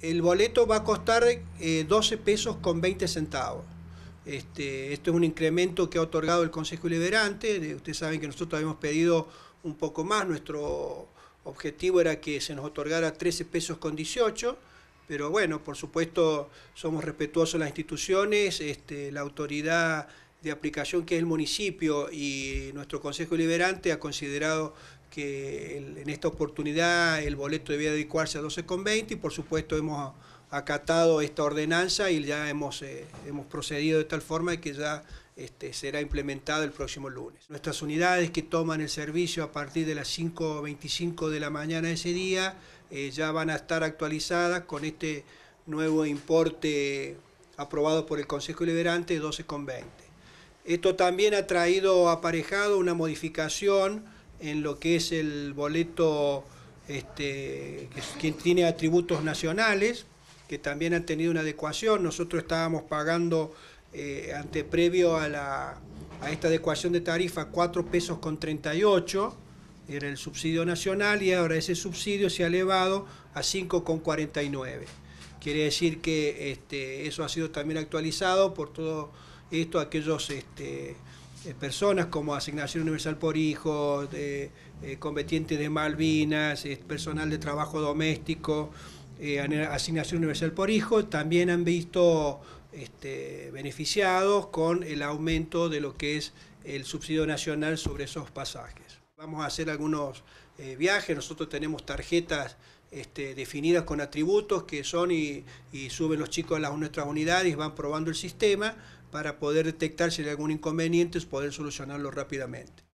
el boleto va a costar 12 eh, pesos con 20 centavos. Este, esto es un incremento que ha otorgado el Consejo Liberante. Ustedes saben que nosotros habíamos pedido un poco más. Nuestro objetivo era que se nos otorgara 13 pesos con 18. Pero bueno, por supuesto, somos respetuosos las instituciones, este, la autoridad de aplicación que es el municipio y nuestro Consejo Liberante ha considerado que en esta oportunidad el boleto debía adecuarse a 12,20 y por supuesto hemos acatado esta ordenanza y ya hemos, eh, hemos procedido de tal forma que ya este, será implementado el próximo lunes. Nuestras unidades que toman el servicio a partir de las 5.25 de la mañana de ese día eh, ya van a estar actualizadas con este nuevo importe aprobado por el Consejo Liberante 12,20. Esto también ha traído aparejado una modificación en lo que es el boleto este, que tiene atributos nacionales, que también han tenido una adecuación. Nosotros estábamos pagando eh, ante previo a, la, esta adecuación de tarifa 4 pesos con 38, era el subsidio nacional, y ahora ese subsidio se ha elevado a 5 con 49. Quiere decir que este, eso ha sido también actualizado por todo esto, aquellos este, eh, personas como Asignación Universal por Hijos, eh, de Malvinas, personal de trabajo doméstico, eh, Asignación Universal por Hijo, también han visto este, beneficiados con el aumento de lo que es el subsidio nacional sobre esos pasajes. Vamos a hacer algunos eh, viajes, nosotros tenemos tarjetas este, definidas con atributos que son y, suben los chicos a nuestras unidades, van probando el sistema para poder detectar si hay algún inconveniente y poder solucionarlo rápidamente.